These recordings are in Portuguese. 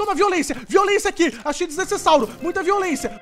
Toma violência! Violência aqui! Achei desnecessário! Muita violência!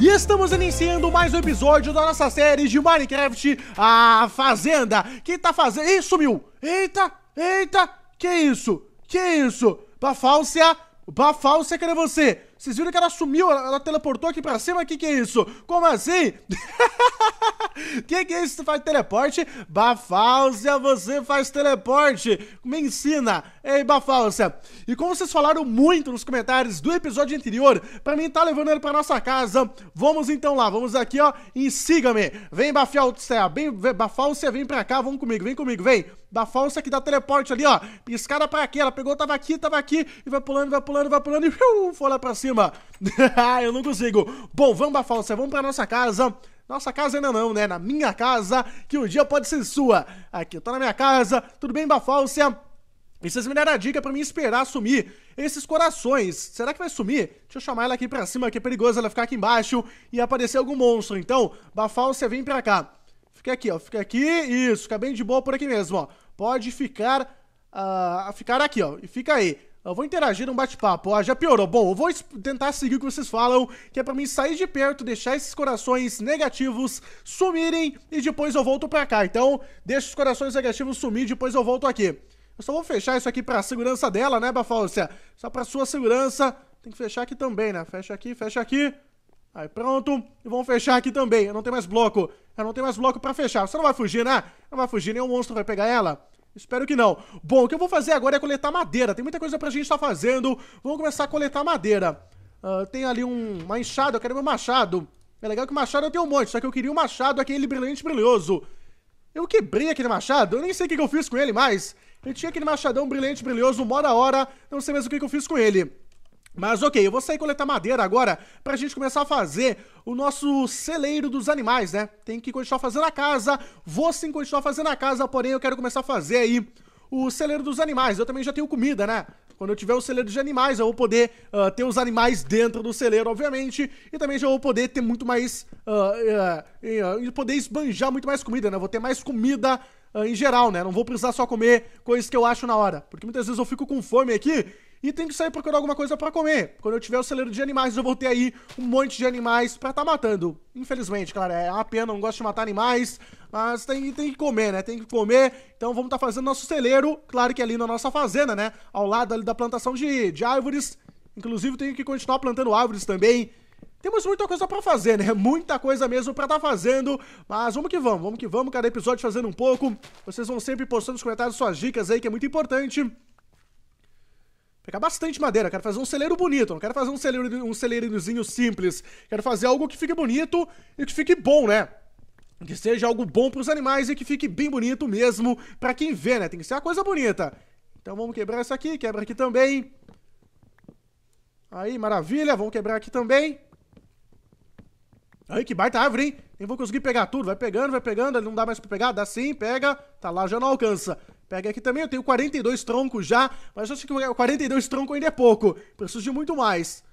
E estamos iniciando mais um episódio da nossa série de Minecraft A Fazenda. Quem tá fazendo... Ih, sumiu! Eita! Eita! Que isso? Que isso? Bafálcia! Bafálcia, cadê você? Vocês viram que ela sumiu, ela, ela teleportou aqui pra cima? O que, que é isso? Como assim? que que é isso? Você faz teleporte? Bafáusia, você faz teleporte. Me ensina. Ei, Bafáusia. E como vocês falaram muito nos comentários do episódio anterior, pra mim tá levando ele pra nossa casa. Vamos então lá, vamos aqui, ó, em siga-me. Vem, Bafáusia, vem, Bafáusia, vem pra cá, vamos comigo, vem comigo, vem. Bafáusia que dá teleporte ali, ó. Piscada pra aqui, ela pegou, tava aqui, tava aqui, e vai pulando, vai pulando, vai pulando, e uiu, uh, foi lá pra cima cima. Ah, eu não consigo. Bom, vamos pra falsa, vamos pra nossa casa. Nossa casa ainda não, né? Na minha casa, que um dia pode ser sua. Aqui, eu tô na minha casa. Tudo bem, Bafálcia? E vocês me deram a dica pra mim esperar sumir esses corações. Será que vai sumir? Deixa eu chamar ela aqui pra cima, que é perigoso ela ficar aqui embaixo e aparecer algum monstro. Então, Bafálcia, vem pra cá. Fica aqui, ó. Fica aqui. Isso, fica bem de boa por aqui mesmo, ó. Pode ficar... Uh, ficar aqui, ó. E fica aí. Eu vou interagir num bate-papo. Ah, já piorou. Bom, eu vou tentar seguir o que vocês falam, que é para mim sair de perto, deixar esses corações negativos sumirem e depois eu volto para cá. Então, deixa os corações negativos sumir, depois eu volto aqui. Eu só vou fechar isso aqui pra segurança dela, né, Bafalcia? Só pra sua segurança. Tem que fechar aqui também, né? Fecha aqui, fecha aqui. Aí pronto, e vamos fechar aqui também. Eu não tenho mais bloco. Eu não tenho mais bloco pra fechar. Você não vai fugir, né? Não vai fugir, nenhum monstro vai pegar ela. Espero que não. Bom, o que eu vou fazer agora é coletar madeira. Tem muita coisa pra gente estar tá fazendo. Vamos começar a coletar madeira. Uh, tem ali um, uma enxada, eu quero meu machado. É legal que o machado eu tenho um monte, só que eu queria um machado, aquele brilhante brilhoso. Eu quebrei aquele machado, eu nem sei o que, que eu fiz com ele mais. Eu tinha aquele machadão brilhante brilhoso, mó a hora, não sei mais o que, que eu fiz com ele. Mas ok, eu vou sair coletar madeira agora pra gente começar a fazer o nosso celeiro dos animais, né? Tem que continuar fazendo a casa, vou sim continuar fazendo a casa, porém eu quero começar a fazer aí o celeiro dos animais. Eu também já tenho comida, né? Quando eu tiver o celeiro de animais, eu vou poder uh, ter os animais dentro do celeiro, obviamente. E também já vou poder ter muito mais... Uh, uh, poder esbanjar muito mais comida, né? Vou ter mais comida ah, em geral, né? Não vou precisar só comer coisas que eu acho na hora. Porque muitas vezes eu fico com fome aqui e tenho que sair procurando alguma coisa para comer. Quando eu tiver o celeiro de animais, eu vou ter aí um monte de animais para estar tá matando. Infelizmente, cara, é uma pena, não gosto de matar animais, mas tem, tem que comer, né? Tem que comer. Então vamos estar tá fazendo nosso celeiro, claro que é ali na nossa fazenda, né? Ao lado ali da plantação de, de árvores. Inclusive, tenho que continuar plantando árvores também. Temos muita coisa para fazer, né? Muita coisa mesmo para estar tá fazendo. Mas vamos que vamos, vamos que vamos. Cada episódio fazendo um pouco. Vocês vão sempre postando nos comentários suas dicas aí, que é muito importante. Pegar bastante madeira, quero fazer um celeiro bonito, não quero fazer um, celeiro, um celeirozinho simples. Quero fazer algo que fique bonito e que fique bom, né? Que seja algo bom para os animais e que fique bem bonito mesmo para quem vê, né? Tem que ser uma coisa bonita. Então vamos quebrar isso aqui, quebra aqui também. Aí, maravilha, vamos quebrar aqui também. Aí, que baita árvore, hein? Nem vou conseguir pegar tudo. Vai pegando, vai pegando. ele Não dá mais pra pegar. Dá sim, pega. Tá lá, já não alcança. Pega aqui também. Eu tenho 42 troncos já. Mas eu acho que 42 troncos ainda é pouco. Preciso de muito mais.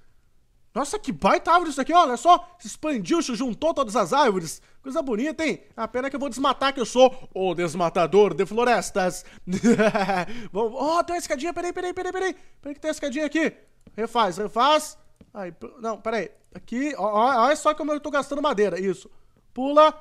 Nossa, que baita árvore isso aqui, olha só. Se expandiu, se juntou todas as árvores. Coisa bonita, hein? A pena que eu vou desmatar, que eu sou o desmatador de florestas. Vamos... oh, tem uma escadinha, peraí, peraí, peraí, peraí. Peraí que tem uma escadinha aqui. Refaz, refaz. Aí, não, peraí. Aqui, olha é só como eu tô gastando madeira, Isso. Pula.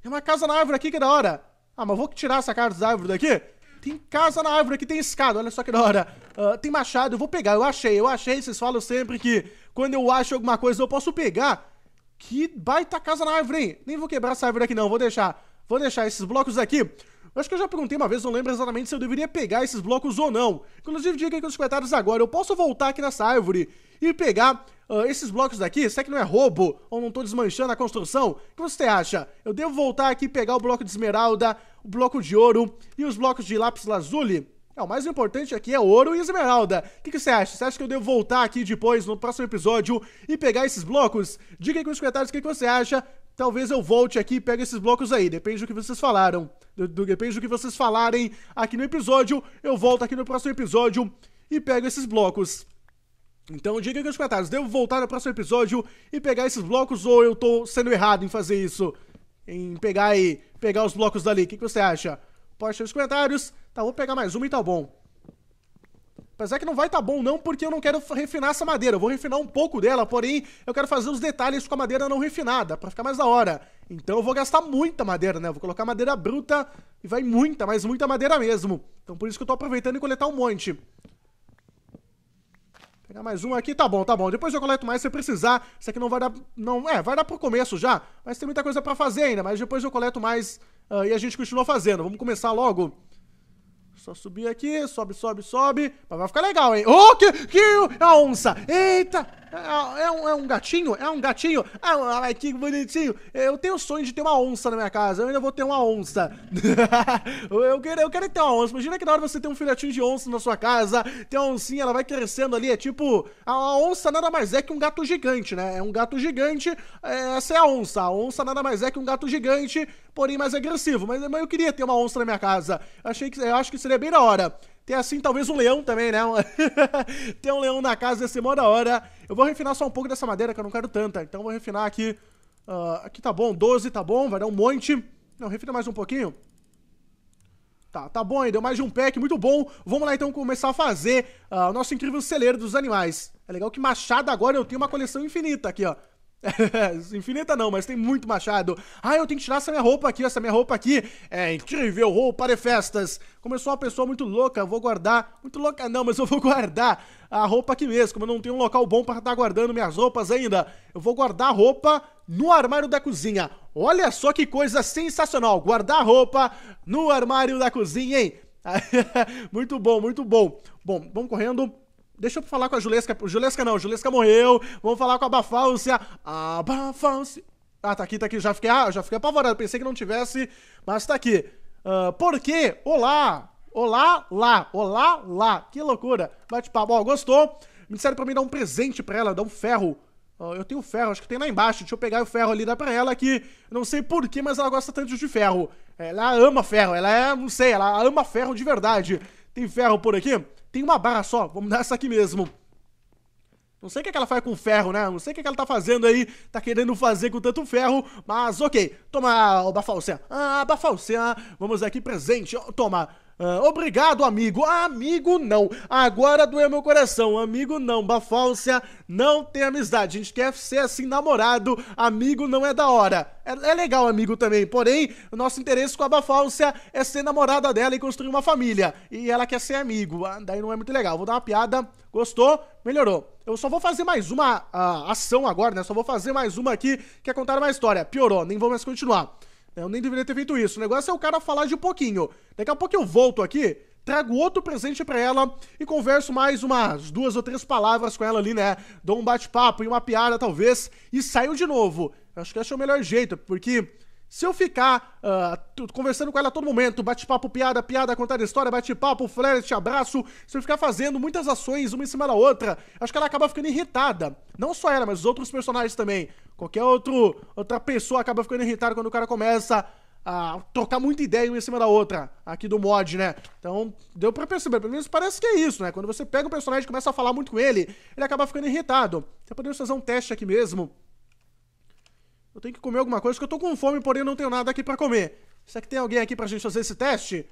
Tem uma casa na árvore aqui, que é da hora. Ah, mas vou tirar essa casa da árvore daqui? Tem casa na árvore aqui, tem escada, olha só que da hora. Uh, tem machado, eu vou pegar, eu achei, eu achei. Vocês falam sempre que quando eu acho alguma coisa eu posso pegar. Que baita casa na árvore, hein? Nem vou quebrar essa árvore aqui não, vou deixar. Vou deixar esses blocos aqui. Eu acho que eu já perguntei uma vez, não lembro exatamente se eu deveria pegar esses blocos ou não. Inclusive, diga aqui nos comentários agora, eu posso voltar aqui nessa árvore e pegar uh, esses blocos daqui, será que não é roubo? Ou não tô desmanchando a construção? O que você acha? Eu devo voltar aqui e pegar o bloco de esmeralda, o bloco de ouro e os blocos de lápis lazuli? É, o mais importante aqui é ouro e esmeralda. O que, que, você acha? Você acha que eu devo voltar aqui depois, no próximo episódio, e pegar esses blocos? Diga aí nos comentários o que, que, você acha. Talvez eu volte aqui e pegue esses blocos aí. Depende do que vocês falaram. Do, do, depende do que vocês falarem aqui no episódio. Eu volto aqui no próximo episódio e pego esses blocos. Então diga aqui nos comentários, devo voltar no próximo episódio e pegar esses blocos ou eu tô sendo errado em fazer isso? Em pegar e pegar os blocos dali. O que, que você acha? Pode deixar nos comentários. Tá, vou pegar mais uma e tá bom. Apesar que não vai tá bom não, porque eu não quero refinar essa madeira. Eu vou refinar um pouco dela, porém eu quero fazer os detalhes com a madeira não refinada, pra ficar mais da hora. Então eu vou gastar muita madeira, né? Eu vou colocar madeira bruta e vai muita, mas muita madeira mesmo. Então por isso que eu tô aproveitando e coletar um monte. Pegar mais um aqui, tá bom, tá bom. Depois eu coleto mais se precisar. Isso aqui não vai dar... Não, é, vai dar pro começo já, mas tem muita coisa pra fazer ainda. Mas depois eu coleto mais uh, e a gente continua fazendo. Vamos começar logo só subir aqui, sobe, sobe, sobe. Mas vai ficar legal, hein? Oh, que, que a onça! Eita! É, é, um, é um gatinho? É um gatinho? Ah, que bonitinho! Eu tenho o sonho de ter uma onça na minha casa. Eu ainda vou ter uma onça. eu, quero, eu quero ter uma onça. Imagina que na hora você tem um filhotinho de onça na sua casa, tem uma oncinha, ela vai crescendo ali. É tipo. A, onça nada mais é que um gato gigante, né? É um gato gigante. É, essa é a onça. A onça nada mais é que um gato gigante porém mais agressivo. Mas, mas eu queria ter uma onça na minha casa. Achei que, eu acho que seria bem da hora. Ter assim, talvez um leão também, né? ter um leão na casa ia ser mó da hora. Eu vou refinar só um pouco dessa madeira, que eu não quero tanta. Então vou refinar aqui. Uh, aqui tá bom, 12 tá bom, vai dar um monte. Não, refina mais um pouquinho. Tá, tá bom, deu mais de um pack, muito bom. Vamos lá então começar a fazer uh, o nosso incrível celeiro dos animais. É legal que machado agora eu tenho uma coleção infinita aqui, ó. Infinita não, mas tem muito machado. Ah, eu tenho que tirar essa minha roupa aqui, essa minha roupa aqui. É incrível, roupa de festas. Começou uma pessoa muito louca, vou guardar. Muito louca não, mas eu vou guardar a roupa aqui mesmo. Como eu não tenho um local bom para estar tá guardando minhas roupas ainda, eu vou guardar a roupa no armário da cozinha. Olha só que coisa sensacional, guardar a roupa no armário da cozinha, hein? muito bom, muito bom. Bom, vamos correndo. Deixa eu falar com a Julesca. Julesca não, Julesca morreu. Vamos falar com a Bafalcia. Abafalcia. Ah, tá aqui, tá aqui. Já fiquei, ah, já fiquei apavorado. Pensei que não tivesse, mas tá aqui. Uh, por quê? Olá! Olá, lá! Olá, lá! Que loucura! Bate-papo, ó, gostou? Me disseram pra mim dar um presente pra ela, dar um ferro. Uh, eu tenho ferro, acho que tem lá embaixo. Deixa eu pegar o ferro ali e dar pra ela aqui. não sei porquê, mas ela gosta tanto de ferro. Ela ama ferro, ela é, não sei, ela ama ferro de verdade. Tem ferro por aqui? Tem uma barra só, vamos dar essa aqui mesmo. Não sei o que, é que ela faz com ferro, né? Não sei o que, é que ela tá fazendo aí, tá querendo fazer com tanto ferro, mas ok. Toma, o Bafalcea. Ah, Bafalcea, vamos aqui presente. Toma, ah, obrigado, amigo. Ah, amigo, não. Agora doeu meu coração. Amigo, não. Bafálcia não tem amizade. A gente quer ser assim, namorado. Amigo não é da hora. É, é legal, amigo também. Porém, o nosso interesse com a Bafálcia é ser namorada dela e construir uma família. E ela quer ser amigo. Ah, daí não é muito legal. Vou dar uma piada. Gostou? Melhorou. Eu só vou fazer mais uma uh, ação agora, né? Só vou fazer mais uma aqui, que é contar uma história. Piorou, nem vou mais continuar. Eu nem deveria ter feito isso. O negócio é o cara falar de pouquinho. Daqui a pouco eu volto aqui, trago outro presente para ela e converso mais umas duas ou três palavras com ela ali, né? Dou um bate-papo e uma piada, talvez, e saio de novo. Acho que esse é o melhor jeito, porque se eu ficar uh, conversando com ela a todo momento, bate-papo, piada, piada, contar história, bate-papo, flerte, abraço, se eu ficar fazendo muitas ações uma em cima da outra, acho que ela acaba ficando irritada. Não só ela, mas os outros personagens também. Qualquer outro, outra pessoa acaba ficando irritada quando o cara começa a trocar muita ideia uma em cima da outra aqui do mod, né? Então, deu para perceber, pelo menos parece que é isso, né? Quando você pega um personagem e começa a falar muito com ele, ele acaba ficando irritado. Então podemos fazer um teste aqui mesmo. Eu tenho que comer alguma coisa, porque eu tô com fome, porém não tenho nada aqui para comer. Será que tem alguém aqui pra gente fazer esse teste?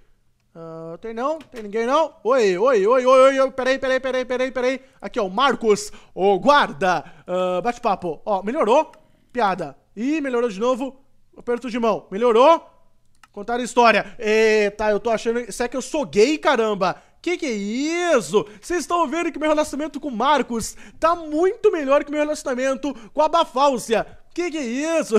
Uh, tem não? Tem ninguém não? Oi, oi, oi, oi, oi, peraí, peraí, peraí, peraí, peraí. Aqui, ó, o Marcos, o guarda, uh, bate-papo. Ó, melhorou, piada. Ih, melhorou de novo. Aperto de mão. Melhorou? Contar a história. Eita, eu tô achando. Se é que eu sou gay, caramba. Que que é isso? Vocês estão vendo que meu relacionamento com o Marcos tá muito melhor que meu relacionamento com a Bafálcia. Que que é isso?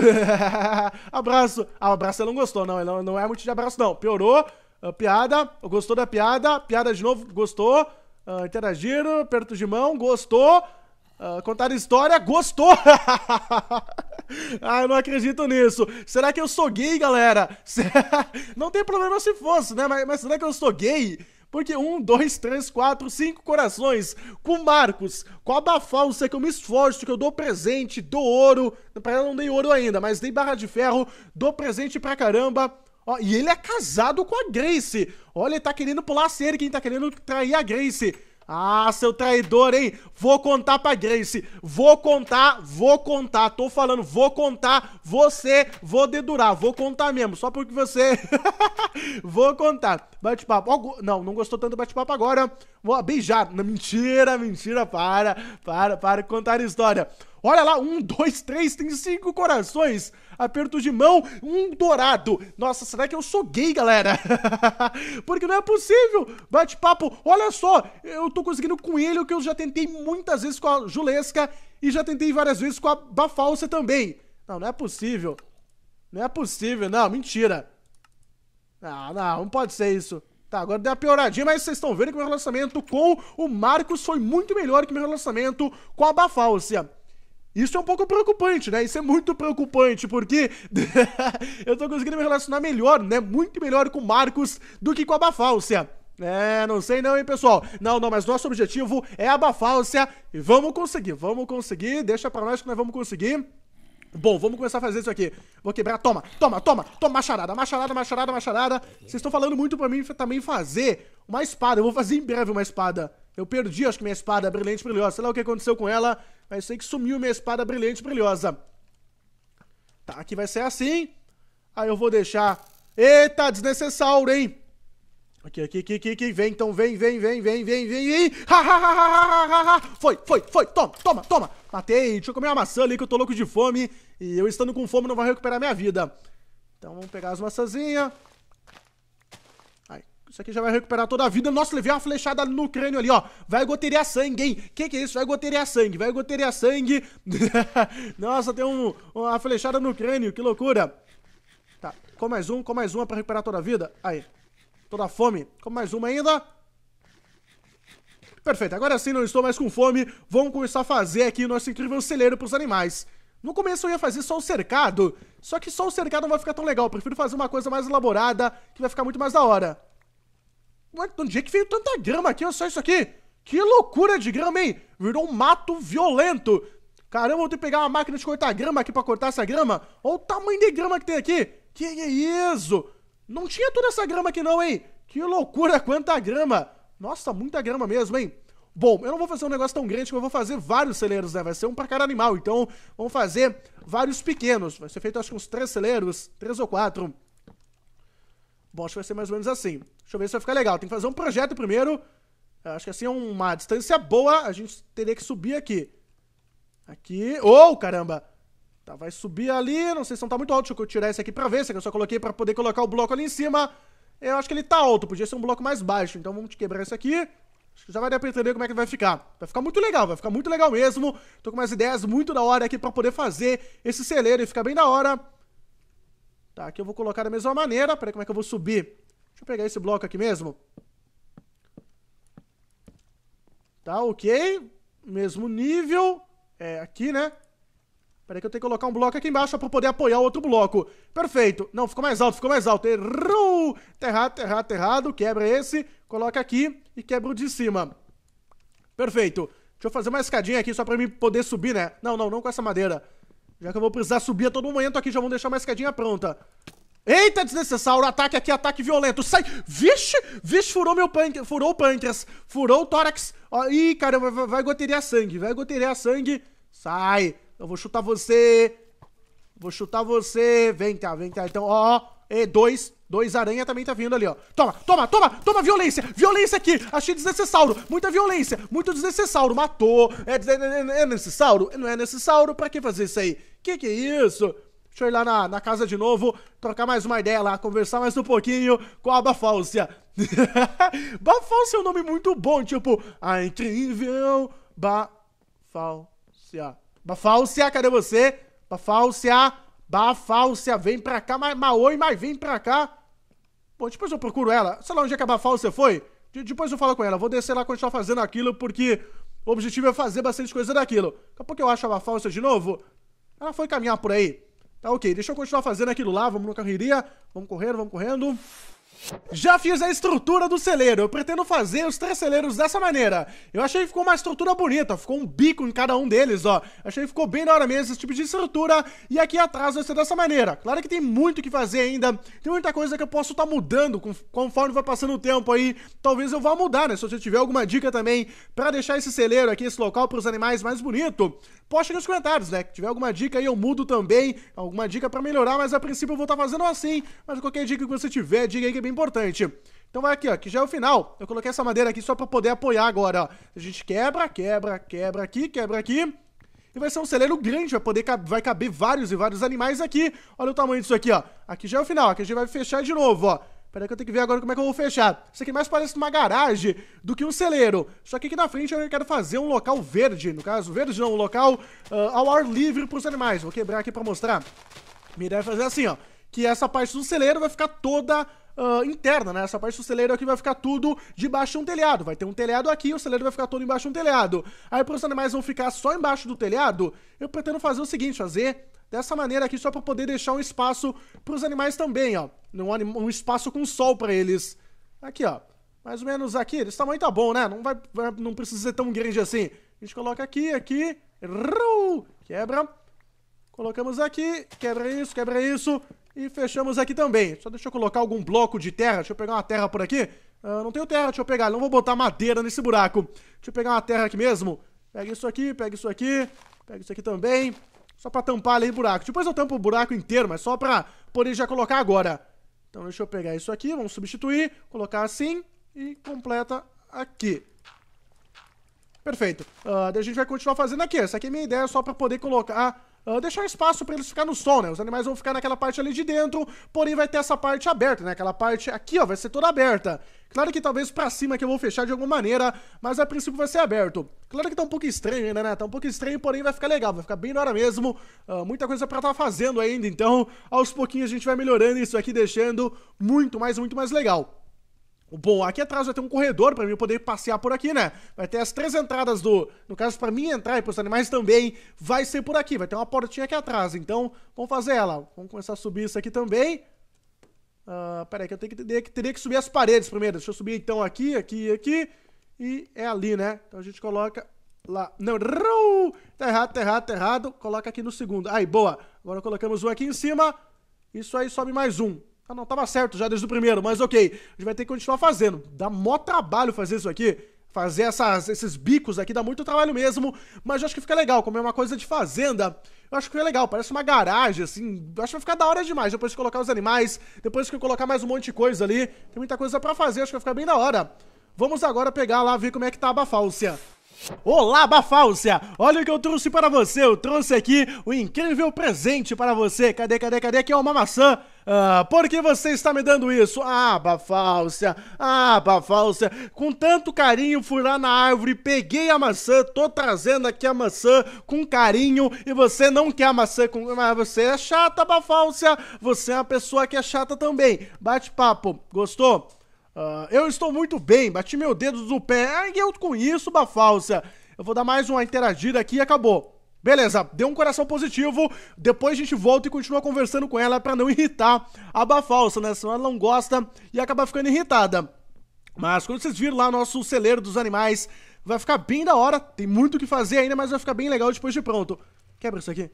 abraço. Ah, abraço ela não gostou, não. Ela não é muito de abraço, não. Piorou. Uh, piada. Gostou da piada. Piada de novo. Gostou. Uh, ah, interagir. Aperto de mão. Gostou. Ah, contar história, gostou! ah, eu não acredito nisso. Será que eu sou gay, galera? não tem problema se fosse, né? Mas, mas será que eu sou gay? Porque um, dois, três, quatro, cinco corações com Marcos, com a Bafalsa, que eu me esforço, que eu dou presente, dou ouro. Pra ela não dei ouro ainda, mas dei barra de ferro, dou presente pra caramba. Ó, e ele é casado com a Grace. Olha, ele tá querendo pular a cerca, hein? Tá querendo trair a Grace. Ah, seu traidor, hein? Vou contar pra Grace. Vou contar, vou contar. Tô falando, vou contar. Você, vou dedurar. Vou contar mesmo, só porque você... vou contar. Bate-papo. não, não gostou tanto do bate-papo agora. Vou beijar. mentira, mentira. Para, para, para contar a história. Olha lá, um, dois, três, tem cinco corações. Aperto de mão, um dourado. Nossa, será que eu sou gay, galera? Porque não é possível. Bate-papo, olha só, eu tô conseguindo com ele o que eu já tentei muitas vezes com a Julesca e já tentei várias vezes com a Bafalsa também. Não, não é possível. Não é possível, não, mentira. Não, ah, não, não pode ser isso. Tá, agora deu uma pioradinha, mas vocês estão vendo que meu relacionamento com o Marcos foi muito melhor que meu relacionamento com a Bafálcia. Isso é um pouco preocupante, né? Isso é muito preocupante, porque eu tô conseguindo me relacionar melhor, né? Muito melhor com o Marcos do que com a Bafálcia. É, não sei não, hein, pessoal. Não, não, mas nosso objetivo é a o E vamos conseguir, vamos conseguir. Deixa pra nós que nós vamos conseguir. Bom, vamos começar a fazer isso aqui. Vou quebrar. Toma, toma, toma, toma, macharada, macharada, macharada, macharada. Vocês estão falando muito pra mim também fazer uma espada. Eu vou fazer em breve uma espada. Eu perdi, acho que minha espada brilhante brilhosa. Sei lá o que aconteceu com ela, mas sei que sumiu minha espada brilhante brilhosa. Tá, aqui vai ser assim. Aí eu vou deixar... Eita, desnecessário, hein? Aqui, aqui, aqui, aqui, aqui. Vem, então, vem, vem, vem, vem, vem, vem, vem. Ha, Foi, foi, foi. Toma, toma, toma. Matei. Deixa eu comer uma maçã ali que eu tô louco de fome. E eu estando com fome não vai recuperar minha vida. Então vamos pegar as maçãzinhas. Isso aqui já vai recuperar toda a vida. Nossa, levei uma flechada no crânio ali, ó. Vai goterear sangue, hein? Que que é isso? Vai goterear sangue, vai goterear sangue. Nossa, tem um, uma flechada no crânio, que loucura. Tá, com mais um, com mais uma pra recuperar toda a vida. Aí, toda a fome. Com mais uma ainda. Perfeito, agora sim não estou mais com fome. Vamos começar a fazer aqui nosso incrível celeiro pros animais. No começo eu ia fazer só o cercado, só que só o cercado não vai ficar tão legal. Eu prefiro fazer uma coisa mais elaborada, que vai ficar muito mais da hora onde é que veio tanta grama aqui? Olha só isso aqui. Que loucura de grama, hein? Virou um mato violento. Caramba, vou ter que pegar uma máquina de cortar grama aqui pra cortar essa grama. Olha o tamanho de grama que tem aqui. Que é isso? Não tinha toda essa grama aqui não, hein? Que loucura, quanta grama. Nossa, muita grama mesmo, hein? Bom, eu não vou fazer um negócio tão grande que eu vou fazer vários celeiros, né? Vai ser um pra cada animal, então vamos fazer vários pequenos. Vai ser feito acho que uns três celeiros, três ou quatro acho que vai ser mais ou menos assim. Deixa eu ver se vai ficar legal. Tem que fazer um projeto primeiro. Eu acho que assim é uma distância boa. A gente teria que subir aqui. Aqui. Oh, caramba! Tá, vai subir ali. Não sei se não tá muito alto. Deixa eu tirar esse aqui pra ver. Esse aqui eu só coloquei pra poder colocar o bloco ali em cima. Eu acho que ele tá alto. Podia ser um bloco mais baixo. Então vamos quebrar esse aqui. Acho que já vai dar pra entender como é que vai ficar. Vai ficar muito legal, vai ficar muito legal mesmo. Tô com umas ideias muito da hora aqui pra poder fazer esse celeiro e ficar bem da hora. Tá, aqui eu vou colocar da mesma maneira. Peraí, como é que eu vou subir? Deixa eu pegar esse bloco aqui mesmo. Tá, ok. Mesmo nível. É, aqui, né? Peraí que eu tenho que colocar um bloco aqui embaixo para poder apoiar o outro bloco. Perfeito. Não, ficou mais alto, ficou mais alto. Errou! errado, terrado, terrado. Quebra esse, coloca aqui e quebra o de cima. Perfeito. Deixa eu fazer uma escadinha aqui só para mim poder subir, né? Não, não, não com essa madeira. Já que eu vou precisar subir a todo momento aqui, já vão deixar uma escadinha pronta. Eita, desnecessário. Ataque aqui, ataque violento. Sai. Vixe, vixe, furou meu pâncreas. Furou o pâncreas. Furou o tórax. Ó, ih, caramba, vai, vai sangue. Vai goteiriar sangue. Sai. Eu vou chutar você. Vou chutar você. Vem cá, vem cá. Então, ó. E dois. Dois aranha também tá vindo ali, ó. Toma, toma, toma, toma violência. Violência aqui. Achei desnecessauro. Muita violência. Muito desnecessauro. Matou. É, é, é, é Não é necessauro. Pra que fazer isso aí? Que que é isso? Deixa eu ir lá na, na casa de novo, trocar mais uma ideia lá, conversar mais um pouquinho com a Bafalcia. Bafálcia é um nome muito bom, tipo, a incrível Bafálcia. Bafálcia, cadê você? Bafálcia, Bafálcia, vem pra cá, mas oi, mas vem pra cá. Bom, depois eu procuro ela. Sei lá onde é que a Bafalcia foi. De, depois eu falo com ela. Vou descer lá continuar fazendo aquilo, porque o objetivo é fazer bastante coisa daquilo. Daqui a pouco eu acho a Bafalcia de novo. Ela foi caminhar por aí. Tá ok, deixa eu continuar fazendo aquilo lá, vamos na correria, vamos correndo, vamos correndo. Já fiz a estrutura do celeiro, eu pretendo fazer os três celeiros dessa maneira. Eu achei que ficou uma estrutura bonita, ficou um bico em cada um deles, ó. Achei que ficou bem na hora mesmo esse tipo de estrutura. E aqui atrás vai ser dessa maneira. Claro que tem muito o que fazer ainda, tem muita coisa que eu posso estar tá mudando conforme vai passando o tempo aí. Talvez eu vá mudar, né? Se você tiver alguma dica também pra deixar esse celeiro aqui, esse local pros animais mais bonito, poste nos comentários, né? Se tiver alguma dica aí eu mudo também, alguma dica pra melhorar, mas a princípio eu vou estar tá fazendo assim. Mas qualquer dica que você tiver, diga aí que é bem importante. Então vai aqui, ó, que já é o final. Eu coloquei essa madeira aqui só para poder apoiar agora, ó. A gente quebra, quebra, quebra aqui, quebra aqui. E vai ser um celeiro grande, vai poder vai caber vários e vários animais aqui. Olha o tamanho disso aqui, ó. Aqui já é o final, aqui a gente vai fechar de novo, ó. Peraí que eu tenho que ver agora como é que eu vou fechar. Isso aqui mais parece uma garagem do que um celeiro. Só que aqui na frente eu quero fazer um local verde, no caso, verde não, um local uh, ao ar livre para os animais. Vou quebrar aqui para mostrar. Minha ideia é fazer assim, ó. Que essa parte do celeiro vai ficar toda Uh, interna, né? Essa parte do celeiro aqui vai ficar tudo debaixo de um telhado. Vai ter um telhado aqui e o celeiro vai ficar todo embaixo de um telhado. Aí, para os animais vão ficar só embaixo do telhado, eu pretendo fazer o seguinte, fazer dessa maneira aqui só para poder deixar um espaço para os animais também, ó. Um, um espaço com sol para eles. Aqui, ó. Mais ou menos aqui. Esse tamanho tá bom, né? Não, vai, vai, não precisa ser tão grande assim. A gente coloca aqui, aqui. Quebra. Colocamos aqui. Quebra isso, quebra isso. E fechamos aqui também. Só deixa eu colocar algum bloco de terra. Deixa eu pegar uma terra por aqui. Uh, não tenho terra, deixa eu pegar. Não vou botar madeira nesse buraco. Deixa eu pegar uma terra aqui mesmo. Pega isso aqui, pega isso aqui. Pega isso aqui também. Só pra tampar ali o buraco. Depois eu tampo o buraco inteiro, mas só pra poder já colocar agora. Então deixa eu pegar isso aqui, vamos substituir. Colocar assim e completa aqui. Perfeito. Uh, daí a gente vai continuar fazendo aqui. Essa aqui é a minha ideia só pra poder colocar ah, deixar espaço para eles ficar no sol, né? Os animais vão ficar naquela parte ali de dentro, porém vai ter essa parte aberta, né? Aquela parte aqui, ó, vai ser toda aberta. Claro que talvez para cima que eu vou fechar de alguma maneira, mas a princípio vai ser aberto. Claro que tá um pouco estranho ainda, né? Tá um pouco estranho, porém vai ficar legal, vai ficar bem na hora mesmo. Uh, muita coisa para estar tá fazendo ainda, então aos pouquinhos a gente vai melhorando isso aqui, deixando muito mais, muito mais legal. Bom, aqui atrás vai ter um corredor para mim poder passear por aqui, né? Vai ter as três entradas do... No caso, para mim entrar e para os animais também, vai ser por aqui. Vai ter uma portinha aqui atrás. Então, vamos fazer ela. Vamos começar a subir isso aqui também. Uh, ah, pera aí, que eu tenho que, teria, que, teria que subir as paredes primeiro. Deixa eu subir, então, aqui, aqui e aqui. E é ali, né? Então a gente coloca lá. Não, tá errado, tá errado, tá errado. Coloca aqui no segundo. Aí, boa. Agora colocamos um aqui em cima. Isso aí sobe mais um. Ah, não, tava certo já desde o primeiro, mas ok. A gente vai ter que continuar fazendo. Dá mó trabalho fazer isso aqui. Fazer essas, esses bicos aqui dá muito trabalho mesmo, mas eu acho que fica legal. Como é uma coisa de fazenda, eu acho que fica legal. Parece uma garagem, assim. Eu acho que vai ficar da hora demais. Depois que colocar os animais, depois que eu colocar mais um monte de coisa ali, tem muita coisa pra fazer. Acho que vai ficar bem da hora. Vamos agora pegar lá, ver como é que tá a Bafálcia. Olá, Bafálcia! Olha o que eu trouxe para você. Eu trouxe aqui o um incrível presente para você. Cadê, cadê, cadê? Aqui é uma maçã. Ah, por que você está me dando isso? Ah, Bafálcia, ah, Bafálcia. Com tanto carinho fui lá na árvore, peguei a maçã, tô trazendo aqui a maçã com carinho e você não quer a maçã com. Mas você é chata, Bafálcia. Você é uma pessoa que é chata também. Bate papo, gostou? Ah, eu estou muito bem, bati meu dedo no pé. Ah, eu com isso, Bafálcia. Eu vou dar mais uma interagida aqui e acabou. Beleza, dê um coração positivo. Depois a gente volta e continua conversando com ela para não irritar a Bafalsa, né? Senão ela não gosta e acaba ficando irritada. Mas quando vocês viram lá o nosso celeiro dos animais, vai ficar bem da hora. Tem muito o que fazer ainda, mas vai ficar bem legal depois de pronto. Quebra isso aqui.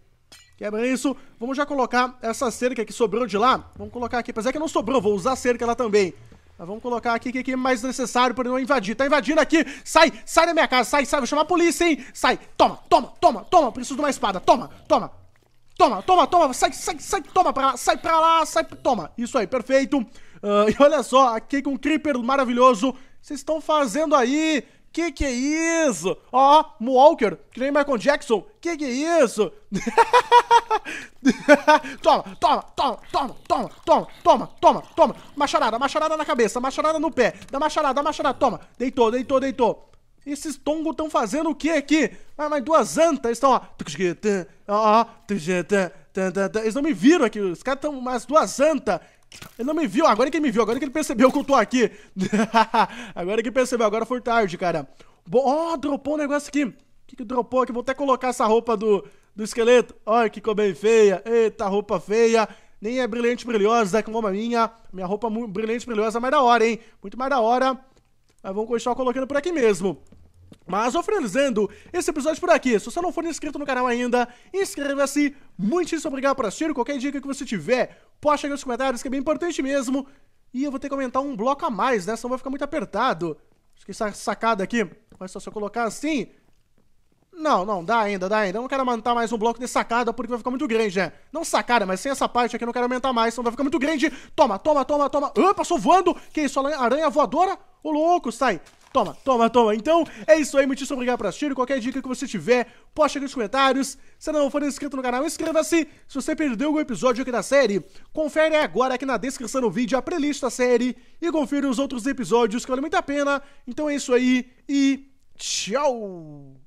Quebra isso. Vamos já colocar essa cerca que sobrou de lá. Vamos colocar aqui. Apesar que não sobrou, vou usar a cerca lá também. Mas vamos colocar aqui o que, que é mais necessário para não invadir. Tá invadindo aqui. Sai, sai da minha casa. Sai, sai. Vou chamar a polícia, hein? Sai. Toma, toma, toma, toma. Preciso de uma espada. Toma, toma. Toma, toma, toma. Sai, sai, sai. Toma pra lá. Sai pra lá. Sai. Toma. Isso aí, perfeito. Uh, e olha só, aqui com um Creeper maravilhoso. Vocês estão fazendo aí? Que que é isso? Ó, ah, Walker, que nem Michael Jackson. Que que é isso? toma, toma, toma, toma, toma, toma, toma, toma, toma. Macharada, macharada na cabeça, macharada no pé. Dá macharada, dá macharada, toma. Deitou, deitou, deitou. Esses tongos estão fazendo o que aqui? Ah, mas duas antas estão, ó. Ó, eles não me viram aqui. Os caras estão umas duas antas ele não me viu, agora que ele me viu, agora que ele percebeu que eu tô aqui. agora que percebeu, agora foi tarde, cara. oh, dropou um negócio aqui. O que, que dropou aqui? Vou até colocar essa roupa do, do esqueleto. Olha que ficou bem feia. Eita, roupa feia. Nem é brilhante brilhosa é como a minha. Minha roupa brilhante brilhosa é mais da hora, hein? Muito mais da hora. Mas vamos continuar colocando por aqui mesmo. Mas vou finalizando esse episódio por aqui. Se você não for inscrito no canal ainda, inscreva-se. Muitíssimo obrigado por assistir. Qualquer dica que você tiver, poste aqui nos comentários, que é bem importante mesmo. E eu vou ter que aumentar um bloco a mais, né? Senão vai ficar muito apertado. Acho que essa sacada aqui, mas só se eu colocar assim... Não, não, dá ainda, dá ainda. Eu não quero aumentar mais um bloco de sacada, porque vai ficar muito grande, né? Não sacada, mas sem essa parte aqui eu não quero aumentar mais, senão vai ficar muito grande. Toma, toma, toma, toma. Ah, passou voando. Que isso, aranha voadora? Ô, louco, sai. Toma, toma, toma. Então, é isso aí. Muitíssimo obrigado por assistir. Qualquer dica que você tiver, poste aqui nos comentários. Se não for inscrito no canal, inscreva-se. Se você perdeu algum episódio aqui da série, confere agora aqui na descrição do vídeo a playlist da série e confira os outros episódios que vale muito a pena. Então é isso aí e tchau!